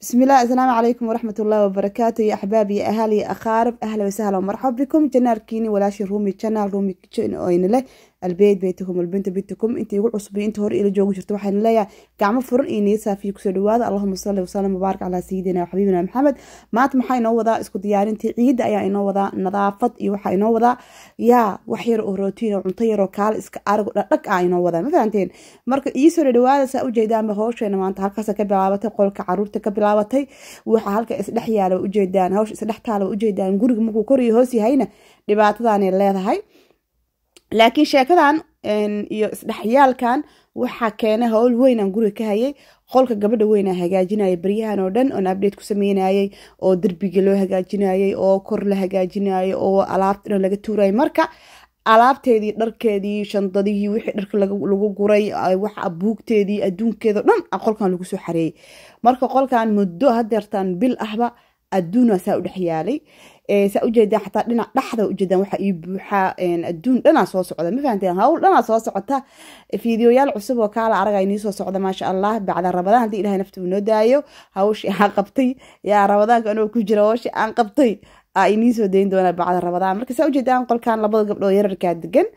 بسم الله السلام عليكم ورحمة الله وبركاته يا أحبابي يا أهالي يا أقارب أهلا وسهلا ومرحبا بكم جنال كيني ولا رومي جنال رومي كيتشن أوين له albeed baytakum albinta bintakum inta igu cusbay inta hore ila joogi jirta waxaan leeyahay gacmo furan iyo niyad kusoo dhawaada allahuma salli wasalam mubaarak calaa sayidina xabiibina maxamed maanta maxaa inoo wadaa isku diyaarintii ciidda ayaa inoo wadaa nadaafad iyo waxaa inoo wadaa yaa wax yar oo rootiin cunto yaroo kaale iska arago dhadhag ah inoo wadaa ma fahanteen marka iisoo dhadhawaada saa ujeedaanba howsheena maanta halkaasa ka bilaabatay qolka caruurta ka bilaabatay waxaa halka isdhex yaala ujeedaan hawsha isdhex taala ujeedaan guriga markuu koriyo hoos yahayna dhibaatadaanay leedahay laakiin sheekadan iyo isdhexyaalkan waxaa keenay howl weynaan guriga ka hayay qolka gabadha weynaa hagaajinayay baryahan oo dhan oon abdate ku sameynayay oo derbiga loo hagaajinayay oo kor la hagaajinayay oo alaabta dhan laga tuurayay marka alaabteedii dharkeedii shandadihii wixii dharka lagu guray waxa buugteedii adduunkeeda dhan qolkan lagu soo xareeyay marka qolkan muddo hadeertaan bil ahba adduunaa saa u dhexyaalay Eh, saa ujeedaan xataa dhinac dhaxda ujeedaan waxaa ii buuxaa adduun dhanaa soo socda ma fahanteen hawl dhanaa soo socota fiidiyoyaal cusub oo kaala aragay nii soo socda maasha allah bacda rabadaan haddii ilahay nafta uu noo daayo hawshii aan qabtay yaa rabadaanka anoo ku jira hawshii aan qabtay inii soo dayn doonaa bacda rabadaan marka saa ujeedaan qolkan labada gabdhood yararkaa degan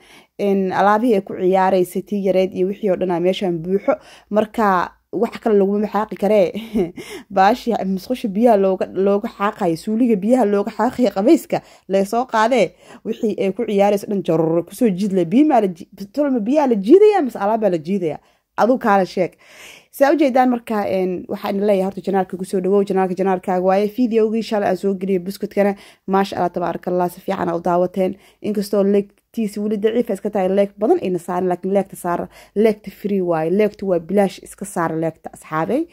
alaabihii ay ku ciyaaraysa tii yareed iyo wixii oo dhanaa meeshaan buuxo marka wax kale lagumama xaaqi karee baashi musqusha biyaha looga xaaqayo suuliga biyaha looga xaaqayo qabayska laysoo qaadee wixii ay ku ciyaarayso dhan jaruro kusoo jiidla biyma biyaha la jiidaya mase alaabaa la jiidaya aduu kaala sheeg saa ujeedaan marka waxaan leeyahay horta janaalka kusoo dhawow janaalka janaalkaaga waaye videogii shalay aan soo geliyay buskudkana maasha allah tabaarakallah si fiican a u daawateen inkastoo leg tiisi weli daciifa iska tahay leeg badan ayna saaran laakiin leegta saara leegta free waaye leegta waa bilaash iska saara leegta asxaabey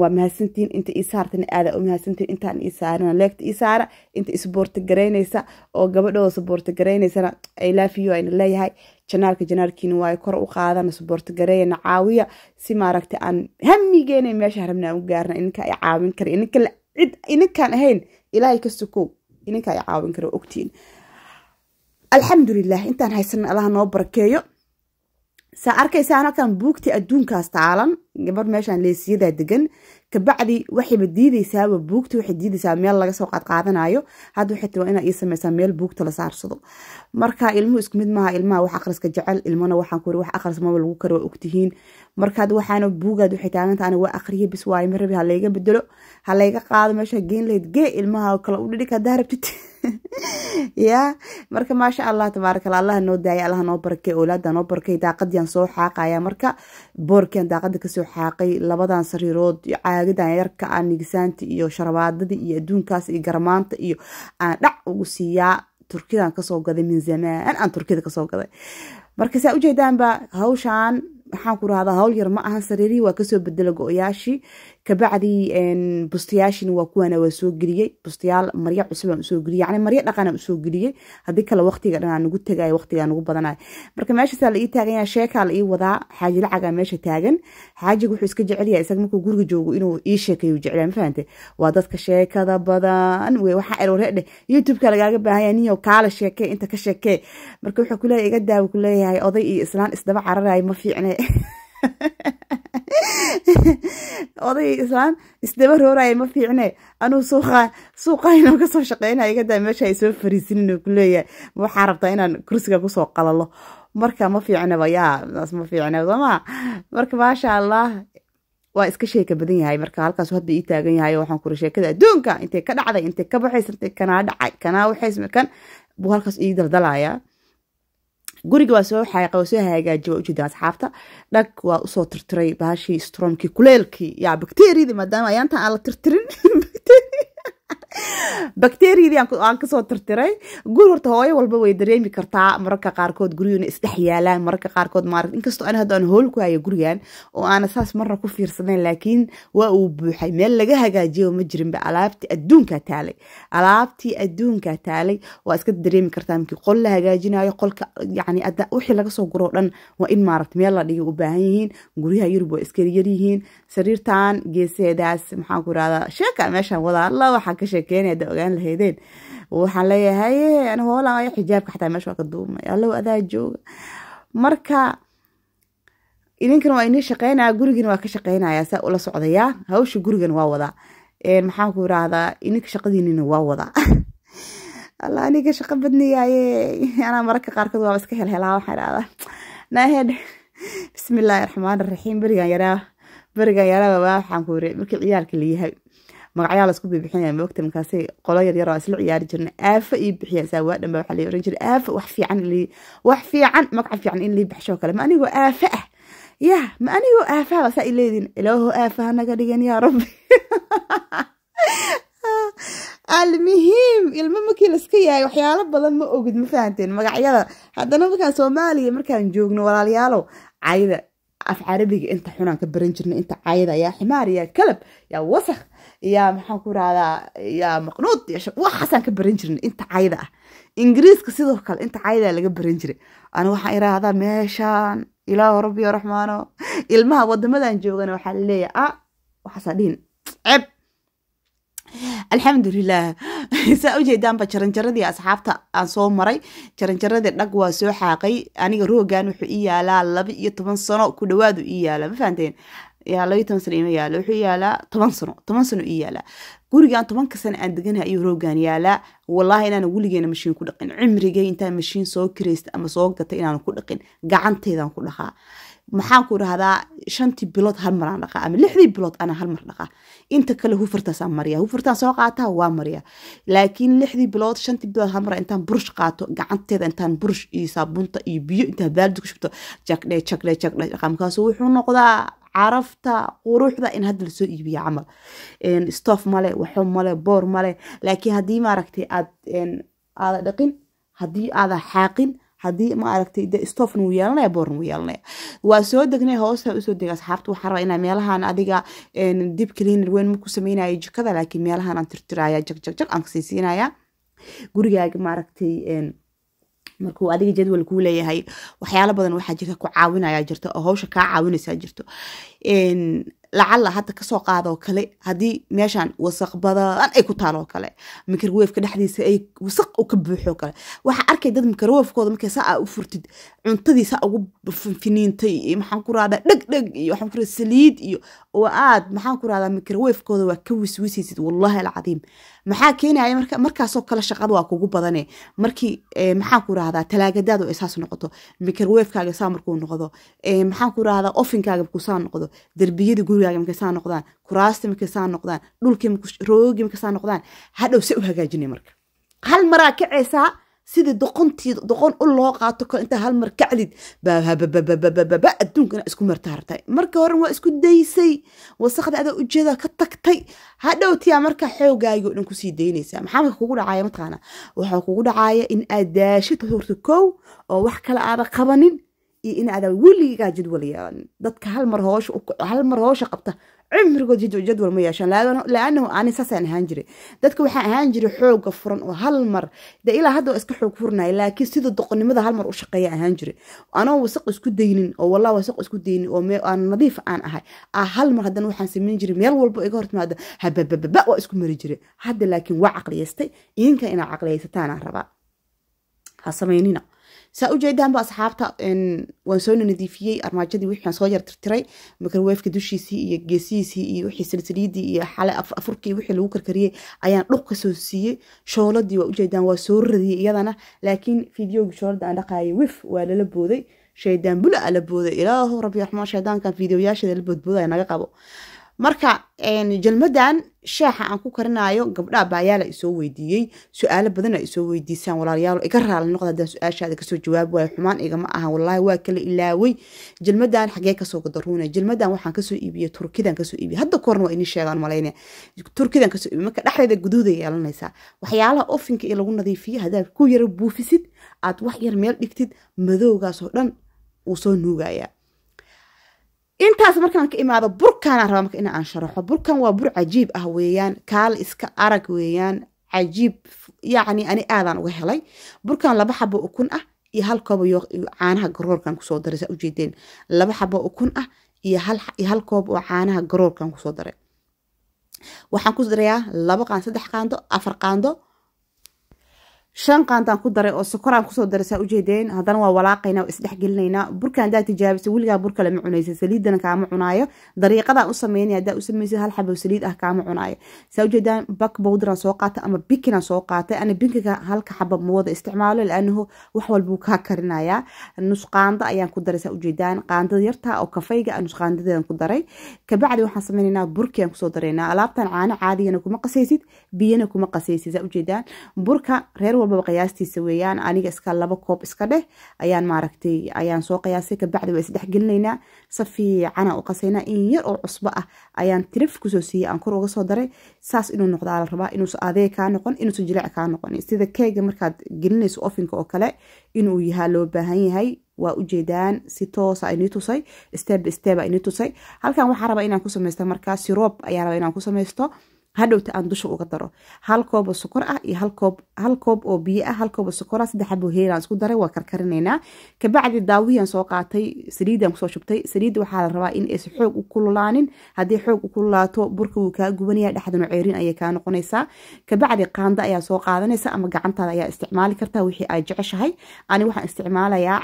waa mahadsantihiin inta ii saartana aadaa u mahadsantihiin intaan ii saarana leegta ii saara inta isboorta garaynaysa oo gabadhooda saboorta garaynaysana ay laafiyo ayna leeyahay janaalka janaalkiina waaye kor u qaadana saboorta gareeyana caawiya si maaragta aan hamigeena meesha rabna aan u gaarna ininka ay caawin kara ininka cid ininkaan ahayn ilaahay ka sukow ininka ay caawin kara ogtiin alxamdulilah intaan haysan allaha noo barakeeyo saa arkaysaa halkan buugtii adduunkaas taalan gabar meeshaan leesiyadaa degan kabacdi waxayba diideysaaba buugta waxay diideysaa meel laga soo qaadqaadanayo hadda waxay tabaa inaa ii sameysaa meel buugta la saarsado marka ilmuhu isku mid maaha ilmaha wax akhriska jecel ilmona waxaan ku iri wax akhris maba lagu kari waa ogtihiin markaad waxaana buugaad waxay taaganta ani waa akriye bis waayo halayga bedelo halayga qaado meesha geenleyd gee ilmaha kale u hadaa rabtid ya marka maasha allah tabaarakala allah noo daaya allah noo barakay owlaada noo barakay daaqadiyan soo xaaqaya marka boorkian daaqada kasoo xaaqay labadan sariirood caagadan yarka aan nigisaanta iyo sharabaadadii iyo adduunkaas iyo garmaanta iyo aan dhac ugu siiyaa turkidan kasoo gaday min zamaan aan turkida kasoo gaday marka saa ujeedaanba hawshaan waxaan ku rahdaa hawl yar ma ahan sariirihii waa kasoo bedela go-oyaashii kabacdi bustayaashin waa kuwana waa soo geliyey bustayaal maryo cusub aan usoo geliyey yani maryo dhaqan aan usoo geliyey haddii kale waqtiga dhan aan ugu tagayo waqtiga aan ugu marka meeshaasaa la ii taagan yaha sheekaa la ii wadaa xaaji lacagaa meesha taagan xaajiga wuxuu iska jecel yahay isaga markuu guriga joogo inuu ii sheekeeyo jeclaa ma fahante waa dadka sheekada badan waxaa erooree youtubeka lagaaga baahanya ninyo kaala sheekee inta ka sheekee marka wuxuu kuleeyahay iga daawo kuleeyahay oday iyo islaan isdaba cararayo ma fiicne oday islaan isdaba rooraya ma fiicne anuu suuqa suuqa inaan kasoo shaqeynaya gadaa meesha ay soo fariisinin ku leeyahay waxaa rabtaa inaan kursiga kusoo qalalo marka ma fiicnaba yaa ma fiicna soomaa marka maasha allah waa iska sheeka badan yahay marka halkaas hadba ii taagan yahay waxaan kuri sheekada adduunka intay ka dhacday intay ka baxaysa intay kanaa dhacay kanaa waxaysma kan buu halkaas ii daldalaya guriga waa soo xaaq waa soo hagaajiyay waa ujeeda asxaabta dhag waa usoo tirtiray bahashii stromkii kuleelkii yaa bakteriyadii maadaama ayaantan aan la tirtirin bakteriyadii aan kasoo tirtiray guri horta hooyo walba way dareemi kartaa mararka qaarkood guryuna isdhex yaalaan mararka qaarkood maaragt inkastoo an hadda aan hool ku hayo gurigan oo aana saas marna ku fiirsanayn laakiin waa uu buuxay meel laga hagaajiyo ma jirinba alaabtii adduunkaa taalay alaabtii adduunkaa taalay waa iska dareemi kartaa markii qol la hagaajinayo qolka yani wixii laga soo guroo dhan waa in maaragt meel la dhigay u baahan yihiin guryaha yurub waa iska yaryaryihiin sariirtan geeseedaas maxaan ku irahdaa sheeka meeshaan wadaalla waxa ka sheekeynayada ogaan lahaydeen waxaan leeyahay an hoolaayo xijaabka xataa meesha waa ka duumay allow adaa jooga marka idinkan waa inii shaqeynaya gurigina waa ka shaqeynaya saa ula socdayaa hawsha gurigan waa wadaa maxaan ku irahdaa ininka shaqadiinina waa wadaa alla aniga shaqo badniyaaye anaa mararka qaarkood waaba iska helhelaa waxaa dhahdaa naahedh bismillaahi raxmaan raxiim berigaan yaraa berigaan yaraa waxaan ku iri markii ciyaalka layahay magacyaa lasku bibixinaya maogta markaasi qolo yaryaro isla ciyaari jirna aafa ii bixiyaan saawaadhanba waxaa la oran jiray aafa wax fiican wax fiican magaca fiican in lii baxsho kale ma anigoo aafa ah yah ma anigoo aafaa baasaa i leediin ilaaho aafa ah? hanaga dhigan yaa rabbi almuhiim ilmo markii laska yahay waxyaalo badan ma ogid ma fahanteen magacyada haddana markaan soomaaliya markaan joogno walaalayaalow caayada af carabiga inta xunaan ka baran jirna inta caayada yaa ximaar yaa kalab yaa wasakh yaa maxaan ku rahdaa yaa maqnuud waxaasaan ka baran jirnay inta cayda ah ingiriiska sidoo kale inta caydaa ah laga baran jiray ani waxaan iraahdaa meeshaan ilaah rabbiyo raxmaano ilmaha wadamadan joogana waxaa laleeyahay a ah, waxaasaa dhihin ceb alxamdulilah saa u jeedaanba jaranjaradii asxaabta aan soo maray jaranjaradii dhag waa soo xaaqay aniga roogan wuxuu ii yaalaa laba iyo toban sano ku dhawaadu ii yaala ma fahanteen yaa labaatan sano ima yaala wuxuu yaalaa toban sano toban sano ii yaalaa gurigaan tobanka sano aan deganaha ayuu rooggaan yaalaa walaahi inaan weligeena mashiin ku dhaqin cimrigay intaan mashiin soo kiraysta ama soo gata inaan ku dhaqin gacantaydaan ku dhaqaa maxaan ku dhahdaa shantii bilood hal maraan dhaqaa ama lixdii bilood anaa hal mar dhaqaa inta kale hufartaasaan mariya hufartaan soo qaataa waa mariya laakiin lixdii bilood shantii bilood hal mar intaan burush qaato gacanteeda intaan burush iyo saabuunta iyo biyo intaan baaldi ku shubto jagdhe jagdhe jagdhe dhaqamkaasu wuxuu noqdaa carafta quruxda in hadda lasoo iibiya camal stof male waxo male boor male laakiin hadii maaragtay aad aada dhaqin hadii aada xaaqin haddii maaragtay de stofna wuu yeelanaya boorna wuu yeelanaya waa soo degnay hoosa usoo degay asxaabta waxaa rabaa inaa meelahan adiga dib cleaner weyn maku sameynaya jikada laakiin meelahan aan tirtiraya jagjag aan kasii gurigaaga maaragtay markuu adiga jadwal kuu leeyahay waxyaalo badan waxaa jirta ku caawinaya jirta oo hawsha kaa caawinaysaa jirto lacala hadda kasoo qaadoo kale haddii meeshan wasaq badan ay ku taaloo kale mikrowefka dhexdiisa ay wasaq ka buuxoo kale waxaa arkay dad mikrowefkooda markay saa u furtid cuntadii saa ugu finiintay iyo maxaan ku rahdaa dheg dheg iyo waxaan ku rahdaa saliid iyo oo aad maxaan ku rahdaa mikrowefkooda waa ka wiswisaysid wallahi alcadiim maxaa keenaya marka markaasoo kale shaqada waa kugu badane markii eh, maxaan ku rahdaa talaagadaadu saas noqoto mikrowefkaaga saa markuu noqdo eh, maxaan ku rahdaa ofinkaaga markuu saa noqdo derbiyadii gurigaaga markay saa noqdaan kuraasti markay saa noqdaan dhulkii roogii markay saa noqdaan hadhow se u hagaajinay marka hal maraa kacaysaa sidii doqontii doqon u loo qaato kale intaa hal mar kaclid adduunka inaa isku martaartay marka horen waa isku daysay wasaqda adaa ujeeda ka tagtay hadhow tiyaa markaa xoogaagi dhan kusii daynaysaa maxaa marka kugu dhacaaya mataqaana waxaa kugu dhacaaya in aad daashid horta kow oo wax kale aada qabanin iyo inaada weligaa jadwalya dadka hal mar hooshhal mar hoosha qabta cumrigood jadwal ma yeeshaan la-anahu saasaan ahaan jiray dadka waxaa ahaan jiray xooga furan oo hal mar ilaa hadda iska xoog furnaaya laakiin sida doqonnimada hal u shaqeeya ahaan jiray anoo wasaq isku daynin oo wallah wasaq isku daynin oo aan nadiif aan ahay aa hal mar haddana waxaan samayn jiray meel walbo iga hortimaada hababababa waa isku mari jiray hadda laakiin waa caqliyaystay idinka inaa caqliyaysataan rabaa ha samaynina saa u jeedaanba asxaabta waan soo nadiifiyey armaajadii wixiaan soo yar tirtiray mikrowefka dushiisii iyo geesihiisii iyo wixii silsiliidii iyo xale afurkii wixii lagu karkariyey ayaan dhuq kasoo siiyey shooladii waa ujeedaan waa soo radiyey iyadana laakiin fideoga shoolada aan dhaqaayay wif waa lala booday shaydaan bula la booday ilaahu rabbi raxmaan shaydaankan fideoyaashada la boodbooda naga qabo marka jalmadan shaaxa aan ku karinaayo gabdhaa baayaala isoo weydiiyey su-aalo badanaa isoo weydiisaan walaalayaal iga raali noqda haddaan su-aashaada kasoo jawaab waayo xumaan igama aha wallaahi waa kala ilaaway jilmadan xagee kasoo gadaruuna jilmadan waxaan kasoo iibiyey turkidan kasoo iibiyey hadda kahorna waa inii sheegaan malayne turkidan kasoo iibiyey marka dhexdeeda guduuda yeelanaysaa waxyaalaha ofinka ee lagu nadiifiya haddaad ku yara buufisid aad wax yar meel dhigtid madoogaasoo dhan wuu soo nuugayaa intaas markaan ka imaado burkaanaa raba marka ina aan sharaxo burkan waa bur cajiib ah weeyaan kaal iska arag weeyaan cajiib yacni ani aadaan uga helay burkan laba xabo ukun ah iyo hal koob yoo caanaha garoorkan kusoo daray saa ujeedeen laba xabo ukun ah iyo hal koob oo caanaha garoorkan kusoo daray waxaan ku darayaa laba qaan saddex qaando afar qaando shan qaantaan ku daray oo sokoraan kusoo daray saa ujeedeen haddana waa walaaqaynaa isdhexgelinaynaa burka haddaa tijaabisa weligaa burka lama cunaysa saliidana kaama cunaayo dariiqadaa u sameynaya haddaa u sameysad hal xabo saliid ah kaama cunaayo saa ujeedaan bak bowdaran soo qaatay ama binkinaan soo qaatay ana binkiga halka xaba ma wada isticmaalo la-anahu wax walbuu kaa karinayaa nusqaanda ayaan ku daray saa ujeedaan qaandada yartaa oo kafayga ah, nusqaandadeedan ku daray kabacdi waxaan sameynaynaa burkiaan kusoo daraynaa alaabtan caano caadigana kuma qasaysid walbaba qiyaastiisa weeyaan aniga iska laba koob iska dheh ayaan maaragtay ayaan soo qiyaasay kabacdi waa isdhex gelinaynaa si fiicana u qasaynaa in yar oo cusbo ah ayaan tirif kusoo siiyey aan kor uga soo daray saas inuu noqdaa la rabaa inuusa adeeg kaa noqon inuusa jileec kaa noqon sida keega markaad gelinayso ofinka oo kale inuu yahaa loo baahan yahay waa ujeedaan si toosa inii tusay steb tusay halkan waxaa rabaa inaan ku samaysto markaa siroob ayaa rabaa inaan ku samaysto hadhowta aan dusha uga daro hal koobo sokor ah iyo hal koob oo biyo ah hal koobo sokora ah, saddexabo heelaan isku daray waa karkarinaynaa kabacdi daawihiyaan soo qaatay saliidaan kusoo shubtay saliidda waxaa la rabaa in aysan xoog u kululaanin haddii xoog u kululaato burka wuu kaa gubanaya dhexdana ceerin ayay kaa noqonaysaa kabacdi qaanda ayaa soo qaadanaysa ama gacantaada ayaa isticmaali kartaa wixii aad jeceshahay ani waxaan isticmaalayaa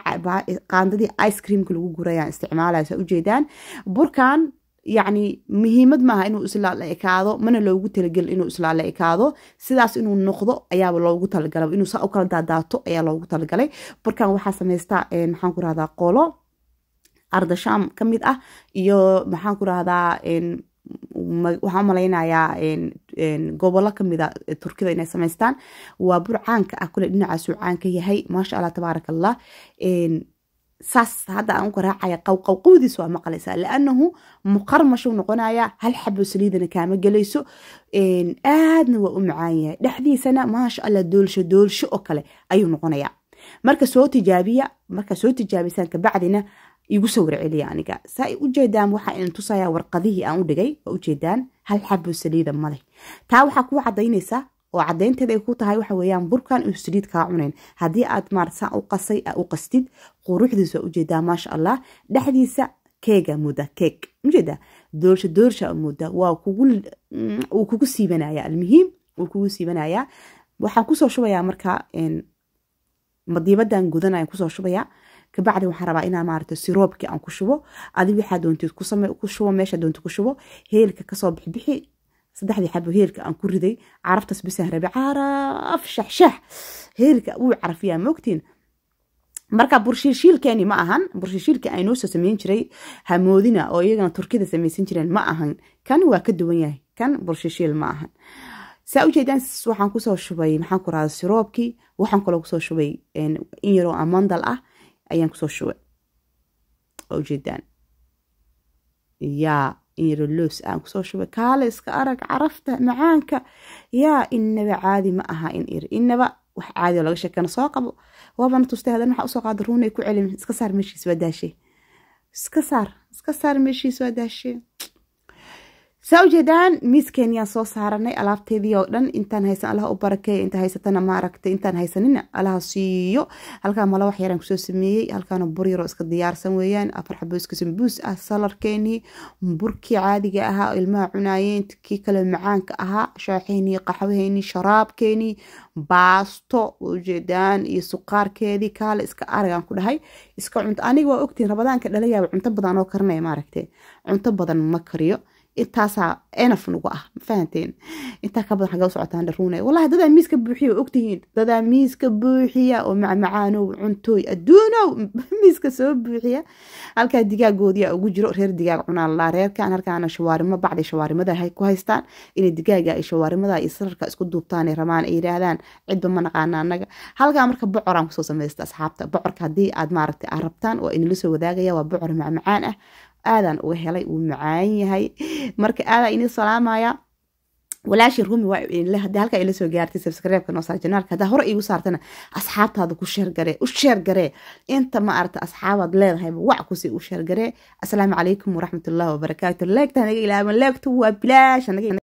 qaandadii ice creamka lagu gurayaan isticmaalaya ujeedaan burkan yacni muhiimad maaha inuu islaa ekaado mana loogu talagelin inuu islaa la ekaado sidaas inuu noqdo ayaaba loogu talagalay inuu saa u kala daadaato ayaa loogu talagalay barkan waxaa samaystaa maxaan ku rahdaa qolo ardashaam ka mid ah iyo maxaan ku rahdaa waxaa umalaynayaa gobollo kamida ah, e, turkida inay sameystaan waa bur caanka ah kule dhinacaasuu caanka yahay maasha allah tabaarak allah saas hadda aan uka raacaya qawqawqawdiis waa maqlaysaa liannahu muqarmashuu noqonayaa hal xabo saliidana kaama gelayso aadna waa u macaanyahay dhexdiisana maasha alla doolsho doolsho oo kale ayuu noqonayaa marka soo tijaabiya markaa soo tijaabisaan kabacdina igu soo warceliya aniga saa ujeedaan waxaa in tusayaa warqadihii aan u dhigay waa ujeedaan hal xabo saliida maleh taa waxaa kuu cadaynaysaa oo cadaynteeda ay ku tahay waxa weeyaan burkan inuu saliid kaa cunayn haddii aad maarsan u qasay u qastid quruxdiisa ujeedaa maasha allah dhexdiisa keega muda keeg ujeeda doorsha doorsha muda waa mm, uu kugu siibanaya almuhiim uu kugu siibanaya waxaan kusoo shubayaa marka madiibadan gudanaya kusoo shubayaa kabacdi waxaan rabaa inaan maarata siroobkii aan ku shubo adig waxaa doonteed ku shubo meesha doonta ku shubo heelka kasoo bixbixi saddexdii xabo heelka aan ku riday caraftaas bisaan rabay caraf shaxshax heelka wuu carafiyaa maogtiin marka burshiishiilkeeni ma ahan burshiishiilka aynuuso samayn jiray hamoodina oo iyagana turkida samaysan jireen ma ahan kan waa ka duwan yahay kan burshiishiil ma ahan saa ujeedaan waxaan kusoo shubay maxaan ku rahda siroobkii waxaan kaloo kusoo shubay in yaroo amandal ah ayaan kusoo shubay ujeedaan yaa in yaroo loos aan kusoo shubay kaale iska arag carafta macaanka yaa inaba caadi ma aha in ir inaba wax caadi oo laga sheekana soo qabo waabana tustay haddana waxaa usoo qaada ruun ay ku celin iska saar meeshiis waa daashe iska saar iska saar meeshiis waa daashe saa ujeedaan miiskeeni yaan soo saaranay alaabteedii oo dhan intaan haysan allaha u barakeeya intaa haysatana maaragtay intaan haysanina allaha siiyo halkaa mala wax kusoo sameeyey halkaana bur yaroo iska diyaarsan weeyaan afar xabo iska sambuus ah salarkeenii burkii caadiga ahaa oo ilmaha cunaayeen kii kale macaanka ahaa shaaceenii qaxwaheenii sharaabkeenii baasto ujeedaan iyo suqaarkeedii kaale iska aragaan ku dhahay iska cunto aniga waa ogtiin rabadaanka dhalayaaba cunto badan oo karinaya maaragtay cunto badan ma kariyo intaasaa enaf nagu ah ma fahanteen intaa ka badan xagaa socotaan dharuune wallahi dadaa miiska buuxiya oo ogtihiin dadaa miiska buuxiya oo macmacaanow cuntooy adduunow miiska soo buuxiya halkaa digaagoodiyaa ugu jiro reer digaag cunaan laa reerkan halkaana shawaarimo bacdi shawaarimada ku haystaan inay digaaga iyo shawaarimada iyo sararka isku duubtaan ay rabaan ay yidhaahdaan cidba ma naqaana annaga halkaa marka bocoraan kusoo samaysta asxaabta bocorka haddii aad maaragtay aad rabtaan waa inala soo wadaagaya waa bocor macmacaan ah aadan uga helay uu macaan yahay marka aadaa inii salaamaya walaashi rumi halkaa ila soo gaartay sabskreebka noosaar janaalka haddaa hore iigu saartana asxaabtaada ku sheergaree u sheergaree inta ma arata asxaabaad leedahayba wac kusii u sheergaree asalaamu calaykum waraxmatullaahi wabarakaatu leegta anaga ilaaban leegtu waa bilaash